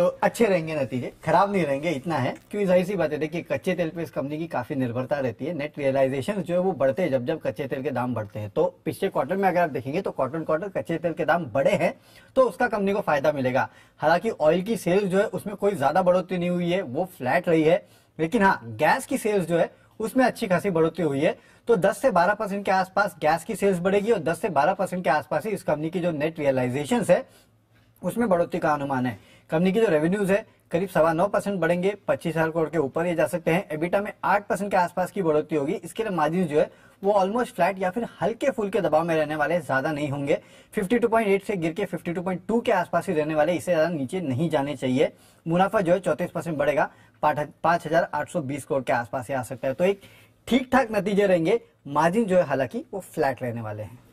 तो अच्छे रहेंगे नतीजे खराब नहीं रहेंगे इतना है क्योंकि जाहिर सी बात है देखिए कच्चे तेल पे इस कंपनी की काफी निर्भरता रहती है नेट रियलाइजेशन जो है वो बढ़ते हैं जब जब कच्चे तेल के दाम बढ़ते हैं तो पिछले क्वार्टर में अगर आप देखेंगे तो क्वार्टर क्वार्टर कच्चे तेल के दाम बढ़े हैं तो उसका कंपनी को फायदा मिलेगा हालांकि ऑयल की सेल्स जो है उसमें कोई ज्यादा बढ़ोतरी नहीं हुई है वो फ्लैट रही है लेकिन हाँ गैस की सेल्स जो है उसमें अच्छी खासी बढ़ोतरी हुई है तो 10 से 12 परसेंट के आसपास गैस की सेल्स बढ़ेगी और 10 से 12 परसेंट के आसपास ही इस कंपनी की जो नेट रियलाइजेशन है उसमें बढ़ोतरी का अनुमान है कंपनी की जो रेवेन्यूज है करीब सवा नौ परसेंट बढ़ेंगे पच्चीस हजार करोड़ के ऊपर ये जा सकते हैं एबिटा में आठ परसेंट के आसपास की बढ़ोतरी होगी इसके लिए मार्जिन जो है वो ऑलमोस्ट फ्लैट या फिर हल्के फुल के दबाव में रहने वाले ज्यादा नहीं होंगे 52.8 से गिर के 52.2 के आसपास ही रहने वाले इसे ज्यादा नीचे नहीं जाने चाहिए मुनाफा जो है चौतीस परसेंट बढ़ेगा पांच हजार आठ सौ बीस करोड़ के आसपास ही आ सकता है तो एक ठीक ठाक नतीजे रहेंगे मार्जिन जो है हालांकि वो फ्लैट रहने वाले हैं